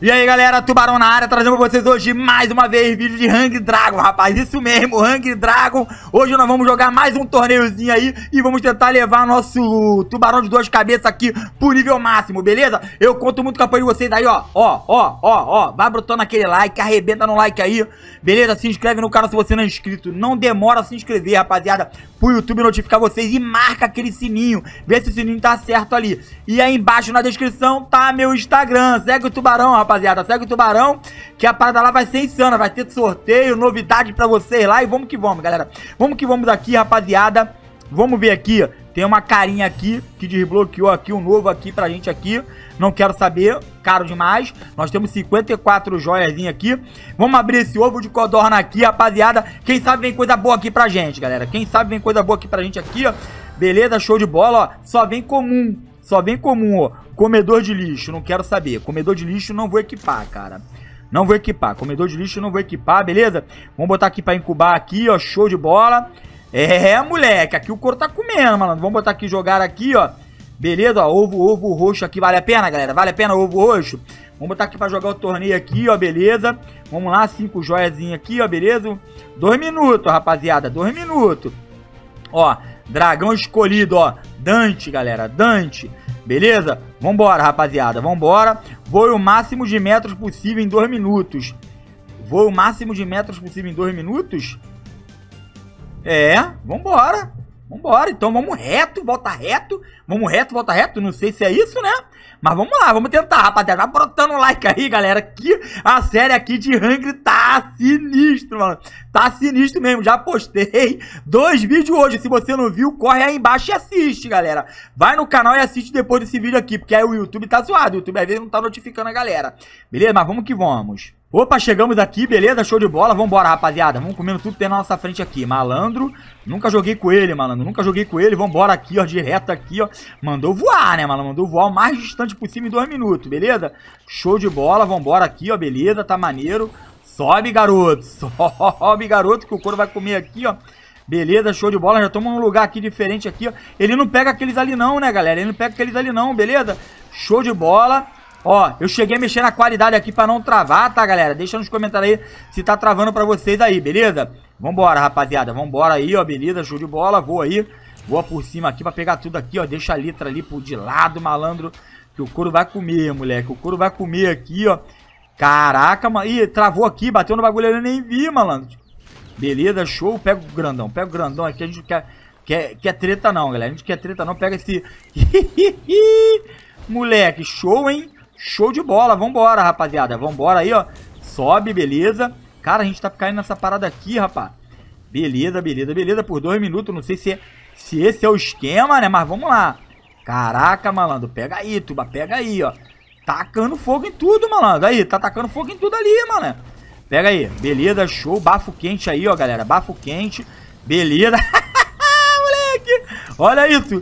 E aí galera, Tubarão na área, trazendo pra vocês hoje mais uma vez vídeo de Hang Dragon, rapaz, isso mesmo, Hang Dragon Hoje nós vamos jogar mais um torneiozinho aí e vamos tentar levar nosso Tubarão de duas cabeças aqui pro nível máximo, beleza? Eu conto muito com a apoio de vocês aí, ó, ó, ó, ó, ó, vai botando aquele like, arrebenta no like aí, beleza? Se inscreve no canal se você não é inscrito, não demora a se inscrever, rapaziada, pro YouTube notificar vocês e marca aquele sininho, vê se o sininho tá certo ali E aí embaixo na descrição tá meu Instagram, segue o Tubarão, rapaz rapaziada. Segue o Tubarão, que a parada lá vai ser insana. Vai ter sorteio, novidade pra vocês lá. E vamos que vamos, galera. Vamos que vamos aqui, rapaziada. Vamos ver aqui. Tem uma carinha aqui que desbloqueou aqui, um novo aqui pra gente aqui. Não quero saber, caro demais. Nós temos 54 joias aqui. Vamos abrir esse ovo de codorna aqui, rapaziada. Quem sabe vem coisa boa aqui pra gente, galera. Quem sabe vem coisa boa aqui pra gente aqui, ó. Beleza, show de bola, ó. Só vem comum. Só vem comum, ó. Comedor de lixo, não quero saber. Comedor de lixo não vou equipar, cara. Não vou equipar. Comedor de lixo não vou equipar, beleza? Vamos botar aqui pra incubar aqui, ó. Show de bola. É, moleque. Aqui o couro tá comendo, mano. Vamos botar aqui, jogar aqui, ó. Beleza, ó. Ovo, ovo roxo aqui. Vale a pena, galera? Vale a pena ovo roxo? Vamos botar aqui pra jogar o torneio aqui, ó. Beleza. Vamos lá. Cinco joiazinhas aqui, ó. Beleza. Dois minutos, rapaziada. Dois minutos. Ó. Dragão escolhido, ó. Dante, galera. Dante. Beleza? Vambora, rapaziada, vambora. Voe o máximo de metros possível em dois minutos. Voe o máximo de metros possível em dois minutos? É, vambora. Vambora, então vamos reto, volta reto. Vamos reto, volta reto. Não sei se é isso, né? Mas vamos lá, vamos tentar, rapaziada. Vai botando um like aí, galera. Que a série aqui de Hungry tá sinistro, mano. Tá sinistro mesmo. Já postei dois vídeos hoje. Se você não viu, corre aí embaixo e assiste, galera. Vai no canal e assiste depois desse vídeo aqui, porque aí o YouTube tá zoado. O YouTube às vezes não tá notificando a galera. Beleza? Mas vamos que vamos. Opa, chegamos aqui, beleza? Show de bola. Vambora, rapaziada. Vamos comendo tudo que tem na nossa frente aqui. Malandro. Nunca joguei com ele, malandro. Nunca joguei com ele. Vambora aqui, ó. Direto aqui, ó. Mandou voar, né, malandro? Mandou voar o mais distante possível em dois minutos, beleza? Show de bola. Vambora aqui, ó. Beleza, tá maneiro. Sobe, garoto. Sobe, garoto, que o couro vai comer aqui, ó. Beleza, show de bola, já toma um lugar aqui diferente aqui, ó. Ele não pega aqueles ali não, né, galera? Ele não pega aqueles ali não, beleza? Show de bola. Ó, eu cheguei a mexer na qualidade aqui pra não travar, tá, galera? Deixa nos comentários aí se tá travando pra vocês aí, beleza? Vambora, rapaziada, vambora aí, ó, beleza? Show de bola, vou aí. Voa por cima aqui pra pegar tudo aqui, ó. Deixa a letra ali por de lado, malandro. Que o couro vai comer, moleque. O couro vai comer aqui, ó. Caraca, mano. Ih, travou aqui, bateu no bagulho, eu nem vi, malandro. Beleza, show. Pega o grandão, pega o grandão aqui. A gente quer, quer, quer treta não, galera. A gente quer treta não. Pega esse... Moleque, show, hein? Show de bola, vambora, rapaziada. Vambora aí, ó. Sobe, beleza. Cara, a gente tá caindo nessa parada aqui, rapaz. Beleza, beleza, beleza. Por dois minutos, não sei se, se esse é o esquema, né? Mas vamos lá. Caraca, malandro. Pega aí, tuba. Pega aí, ó. Tacando fogo em tudo, malandro. Aí, tá tacando fogo em tudo ali, mano. Pega aí. Beleza, show. Bafo quente aí, ó, galera. Bafo quente. Beleza. Moleque. Olha isso.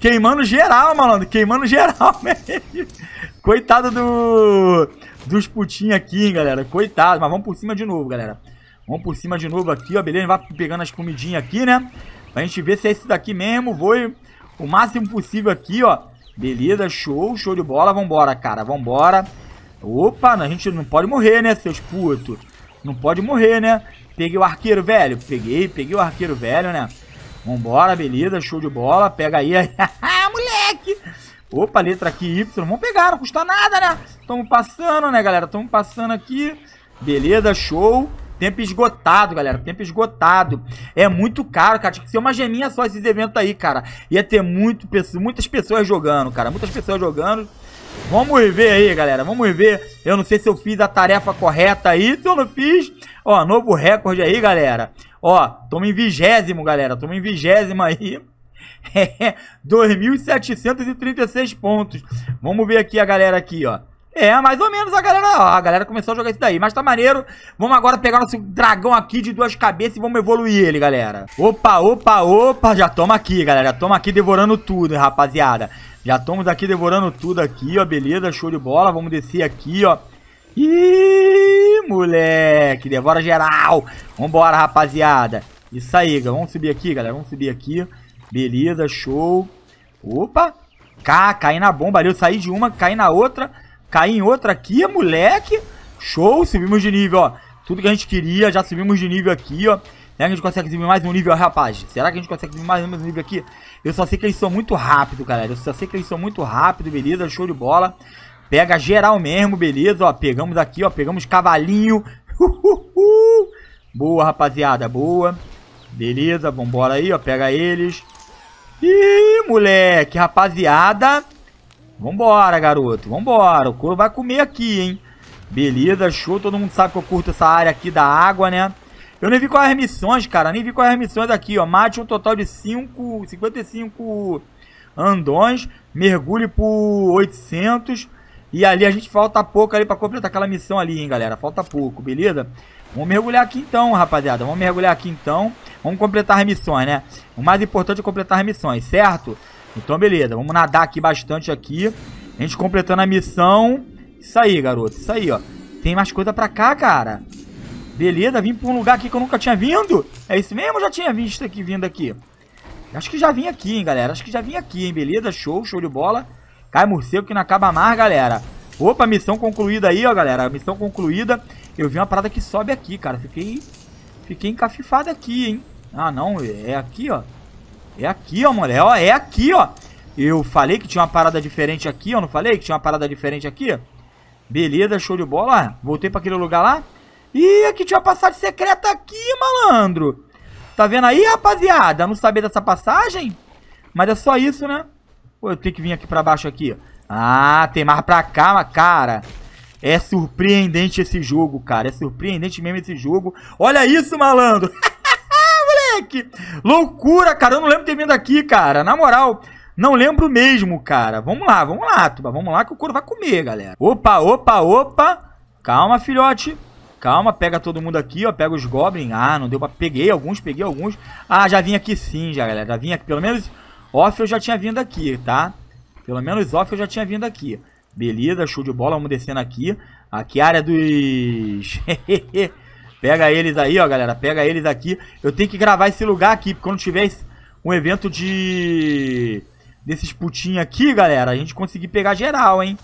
Queimando geral, malandro. Queimando geral, velho. Coitado do... Dos putinhos aqui, hein, galera. Coitado. Mas vamos por cima de novo, galera. Vamos por cima de novo aqui, ó. Beleza? Vai pegando as comidinhas aqui, né? Pra gente ver se é esse daqui mesmo. Vou o máximo possível aqui, ó. Beleza, show, show de bola. Vambora, cara, vambora. Opa, a gente não pode morrer, né, seus putos? Não pode morrer, né? Peguei o arqueiro velho. Peguei, peguei o arqueiro velho, né? Vambora, beleza, show de bola. Pega aí. Opa, letra aqui, Y. Vamos pegar, não custa nada, né? Tamo passando, né, galera? Tamo passando aqui. Beleza, show. Tempo esgotado, galera. Tempo esgotado. É muito caro, cara. Tinha que ser uma geminha só esses eventos aí, cara. Ia ter muito, muitas pessoas jogando, cara. Muitas pessoas jogando. Vamos ver aí, galera. Vamos ver. Eu não sei se eu fiz a tarefa correta aí. Se eu não fiz, ó, novo recorde aí, galera. Ó, tamo em vigésimo, galera. Tamo em vigésimo aí. É, 2.736 pontos. Vamos ver aqui a galera aqui, ó. É, mais ou menos a galera, ó, a galera começou a jogar isso daí, mas tá maneiro. Vamos agora pegar nosso dragão aqui de duas cabeças e vamos evoluir ele, galera. Opa, opa, opa, já toma aqui, galera, já toma aqui devorando tudo, rapaziada. Já estamos aqui devorando tudo aqui, ó, beleza, show de bola. Vamos descer aqui, ó. Ih, moleque, devora geral. Vambora, rapaziada. Isso aí, galera, vamos subir aqui, galera, vamos subir aqui. Beleza, show. Opa! Cá, caí na bomba ali. Eu saí de uma, caí na outra. Caí em outra aqui, moleque. Show, subimos de nível, ó. Tudo que a gente queria, já subimos de nível aqui, ó. Será que a gente consegue subir mais um nível, rapaz? Será que a gente consegue subir mais um nível aqui? Eu só sei que eles são muito rápido, galera. Eu só sei que eles são muito rápido, beleza? Show de bola. Pega geral mesmo, beleza? Ó, pegamos aqui, ó. Pegamos cavalinho. Uhuhu. Boa, rapaziada. Boa. Beleza, vambora aí, ó. Pega eles. Ih, moleque, rapaziada. Vambora, garoto, vambora. O couro vai comer aqui, hein? Beleza, show. Todo mundo sabe que eu curto essa área aqui da água, né? Eu nem vi quais as missões, cara. Nem vi quais as missões aqui, ó. Mate um total de 5, 55 andões. Mergulhe por 800. E ali a gente falta pouco ali pra completar aquela missão ali, hein, galera. Falta pouco, beleza? Vamos mergulhar aqui então, rapaziada. Vamos mergulhar aqui então. Vamos completar as missões, né? O mais importante é completar as missões, certo? Então, beleza. Vamos nadar aqui bastante aqui. A gente completando a missão. Isso aí, garoto. Isso aí, ó. Tem mais coisa pra cá, cara. Beleza, vim pra um lugar aqui que eu nunca tinha vindo. É isso mesmo? Eu já tinha visto aqui, vindo aqui. Acho que já vim aqui, hein, galera. Acho que já vim aqui, hein. Beleza, show, show de bola. Cai morcego que não acaba mais, galera. Opa, missão concluída aí, ó, galera. Missão concluída. Eu vi uma parada que sobe aqui, cara. Fiquei... Fiquei encafifado aqui, hein. Ah, não, é aqui, ó. É aqui, ó, mulher. É, ó, é aqui, ó. Eu falei que tinha uma parada diferente aqui, ó. Não falei que tinha uma parada diferente aqui? Beleza, show de bola. Voltei pra aquele lugar lá. Ih, aqui tinha uma passagem secreta aqui, malandro. Tá vendo aí, rapaziada? Não sabia dessa passagem? Mas é só isso, né? Pô, eu tenho que vir aqui pra baixo aqui. Ah, tem mais pra cá, mas, cara. É surpreendente esse jogo, cara. É surpreendente mesmo esse jogo. Olha isso, malandro. moleque! Loucura, cara. Eu não lembro de ter vindo aqui, cara. Na moral. Não lembro mesmo, cara. Vamos lá, vamos lá, Tuba. Vamos lá que o couro vai comer, galera. Opa, opa, opa. Calma, filhote. Calma, pega todo mundo aqui, ó. Pega os goblins. Ah, não deu pra... Peguei alguns, peguei alguns. Ah, já vim aqui sim, já, galera. Já vim aqui. Pelo menos off eu já tinha vindo aqui, tá? Pelo menos off eu já tinha vindo aqui. Beleza, show de bola. Vamos descendo aqui. Aqui é a área dos... Pega eles aí, ó, galera. Pega eles aqui. Eu tenho que gravar esse lugar aqui, porque quando tiver um evento de... Desses putinhos aqui, galera, a gente conseguir pegar geral, hein?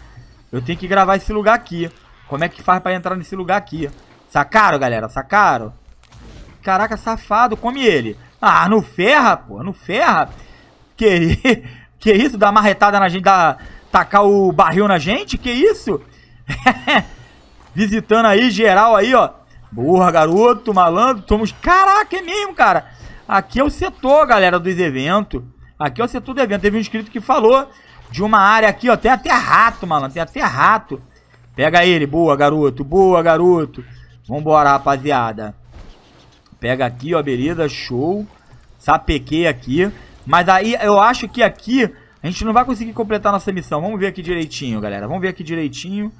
Eu tenho que gravar esse lugar aqui. Como é que faz pra entrar nesse lugar aqui? Sacaram, galera? Sacaram? Caraca, safado. Come ele. Ah, não ferra, pô. Não ferra. Que, que isso? Dar marretada na gente, dar... Tacar o barril na gente? Que isso? Visitando aí, geral aí, ó. Burra, garoto, malandro, somos... Caraca, é mesmo, cara. Aqui é o setor, galera, dos eventos. Aqui é o setor do evento. Teve um inscrito que falou de uma área aqui, ó. Tem até rato, malandro. Tem até rato. Pega ele. Boa, garoto. Boa, garoto. Vambora, rapaziada. Pega aqui, ó. Beleza, show. Sapequei aqui. Mas aí eu acho que aqui a gente não vai conseguir completar nossa missão. Vamos ver aqui direitinho, galera. Vamos ver aqui direitinho.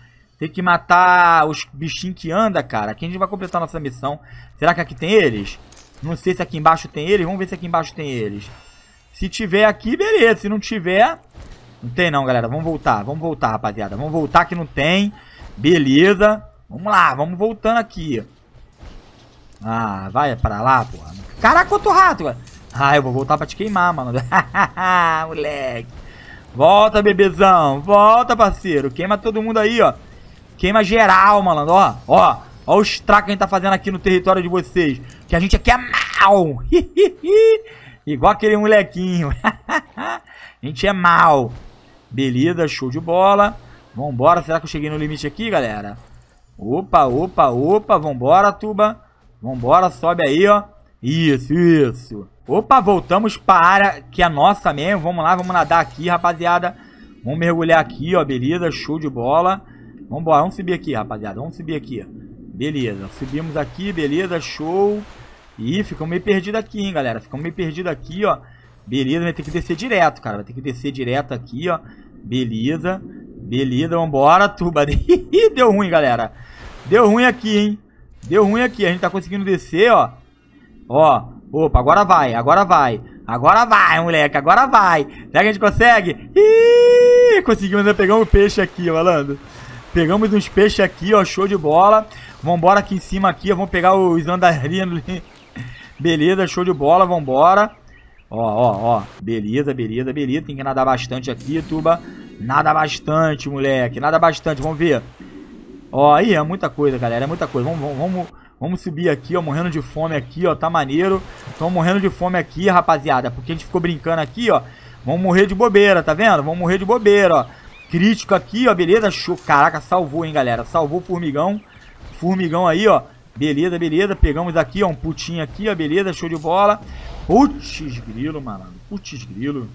Tem que matar os bichinhos que anda, cara. Aqui a gente vai completar nossa missão. Será que aqui tem eles? Não sei se aqui embaixo tem eles. Vamos ver se aqui embaixo tem eles. Se tiver aqui, beleza. Se não tiver... Não tem não, galera. Vamos voltar. Vamos voltar, rapaziada. Vamos voltar que não tem. Beleza. Vamos lá. Vamos voltando aqui. Ah, vai pra lá, porra. Caraca, outro rato, cara. Ah, eu vou voltar pra te queimar, mano. Moleque. Volta, bebezão. Volta, parceiro. Queima todo mundo aí, ó. Queima geral, malandro. Ó, ó. Ó os estrago que a gente tá fazendo aqui no território de vocês. Que a gente aqui é mal. Igual aquele molequinho. a gente é mal. Beleza, show de bola. Vambora. Será que eu cheguei no limite aqui, galera? Opa, opa, opa. Vambora, tuba. Vambora, sobe aí, ó. Isso, isso. Opa, voltamos para a área que é nossa mesmo. Vamos lá, vamos nadar aqui, rapaziada. Vamos mergulhar aqui, ó. Beleza, show de bola. Vambora, vamos subir aqui, rapaziada. Vamos subir aqui. Beleza, subimos aqui, beleza, show. Ih, ficamos meio perdido aqui, hein, galera. Ficamos meio perdido aqui, ó. Beleza, vai ter que descer direto, cara. Vai ter que descer direto aqui, ó. Beleza. Beleza, vambora, turba. Deu ruim, galera. Deu ruim aqui, hein. Deu ruim aqui. A gente tá conseguindo descer, ó. Ó. Opa, agora vai, agora vai. Agora vai, moleque, agora vai. Será que a gente consegue? Ih, conseguimos pegar um peixe aqui, malandro. Pegamos uns peixes aqui, ó. Show de bola. Vambora aqui em cima aqui. Vamos pegar os andarinos. ali. Beleza, show de bola. Vambora. Ó, ó, ó. Beleza, beleza, beleza. Tem que nadar bastante aqui, tuba. Nada bastante, moleque. Nada bastante. Vamos ver. Ó, aí é muita coisa, galera. É muita coisa. Vamos, vamos, vamos, vamos subir aqui, ó. Morrendo de fome aqui, ó. Tá maneiro. Tô morrendo de fome aqui, rapaziada. Porque a gente ficou brincando aqui, ó. Vamos morrer de bobeira, tá vendo? Vamos morrer de bobeira, ó. Crítico aqui, ó, beleza? Show. Caraca, salvou, hein, galera? Salvou o formigão. Formigão aí, ó. Beleza, beleza. Pegamos aqui, ó, um putinho aqui, ó, beleza? Show de bola. Putz grilo, mano. Putz grilo.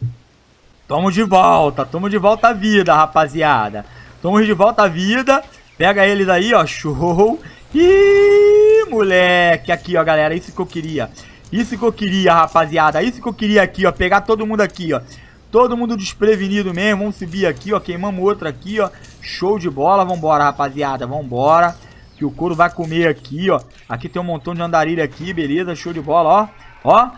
Tamo de volta, tamo de volta à vida, rapaziada. Tamo de volta à vida. Pega eles aí, ó, show. Ih, moleque. Aqui, ó, galera, isso que eu queria. Isso que eu queria, rapaziada. Isso que eu queria aqui, ó. Pegar todo mundo aqui, ó. Todo mundo desprevenido mesmo. Vamos subir aqui, ó. Queimamos outra aqui, ó. Show de bola. Vambora, rapaziada. Vambora. Que o couro vai comer aqui, ó. Aqui tem um montão de andarilha aqui, beleza. Show de bola, ó. Ó.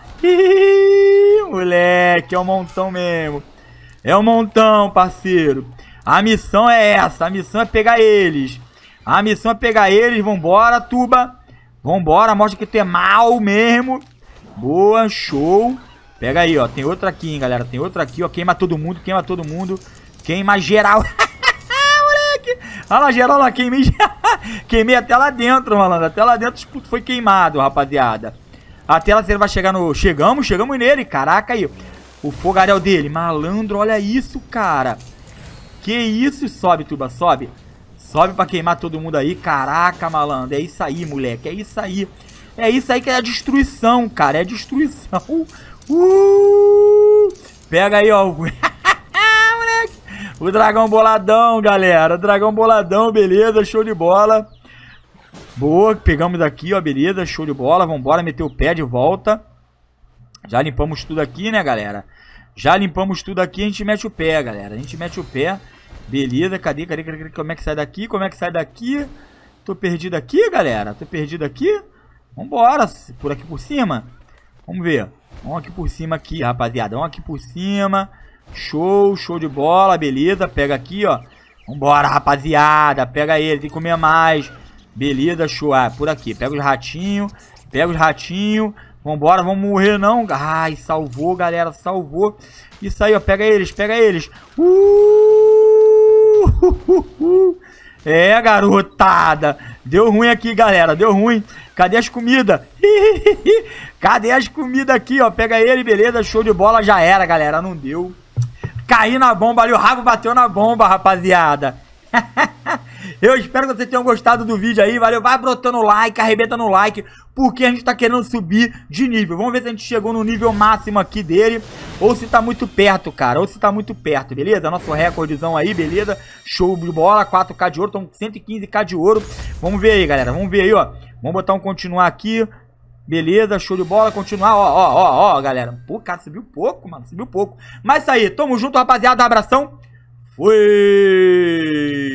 moleque, é um montão mesmo. É um montão, parceiro. A missão é essa. A missão é pegar eles. A missão é pegar eles. Vambora, tuba. Vambora. Mostra que tu é mal mesmo. Boa, show. Pega aí, ó. Tem outra aqui, hein, galera. Tem outra aqui, ó. Queima todo mundo, queima todo mundo. Queima geral. Moleque. Olha lá, geral lá. Queimei, queimei até lá dentro, malandro. Até lá dentro foi queimado, rapaziada. A tela vai chegar no... Chegamos, chegamos nele. Caraca aí. O fogaréu dele. Malandro, olha isso, cara. Que isso. Sobe, Tuba, sobe. Sobe pra queimar todo mundo aí. Caraca, malandro. É isso aí, moleque. É isso aí. É isso aí que é destruição, cara. É destruição. Uh! Pega aí, ó. o dragão boladão, galera. Dragão boladão, beleza. Show de bola. Boa, pegamos daqui, ó, beleza, show de bola, vambora, meter o pé de volta. Já limpamos tudo aqui, né, galera? Já limpamos tudo aqui, a gente mete o pé, galera, a gente mete o pé. Beleza, cadê, cadê, cadê, cadê? como é que sai daqui, como é que sai daqui? Tô perdido aqui, galera, tô perdido aqui. Vambora, por aqui por cima. Vamos ver. Vamos aqui por cima aqui, rapaziada. Vamos aqui por cima. Show, show de bola, beleza. Pega aqui, ó. Vambora, rapaziada. Pega ele, tem que comer mais. Beleza, show. Ah, por aqui. Pega os ratinhos. Pega os ratinhos. Vambora, vamos morrer não. Ai, salvou, galera, salvou. Isso aí, ó. Pega eles, pega eles. Uh! É, garotada. Deu ruim aqui, galera. Deu ruim. Cadê as comidas? Cadê as comidas aqui, ó? Pega ele, beleza. Show de bola. Já era, galera. Não deu. Caí na bomba ali. O rabo bateu na bomba, rapaziada. Eu espero que vocês tenham gostado do vídeo aí, valeu? Vai brotando like, arrebenta no like, porque a gente tá querendo subir de nível. Vamos ver se a gente chegou no nível máximo aqui dele, ou se tá muito perto, cara, ou se tá muito perto, beleza? Nosso recordezão aí, beleza? Show de bola, 4K de ouro, estão 115K de ouro. Vamos ver aí, galera, vamos ver aí, ó. Vamos botar um continuar aqui. Beleza, show de bola, continuar, ó, ó, ó, ó, galera. Pô, cara, subiu pouco, mano, subiu pouco. Mas isso aí, tamo junto, rapaziada, abração. Fui!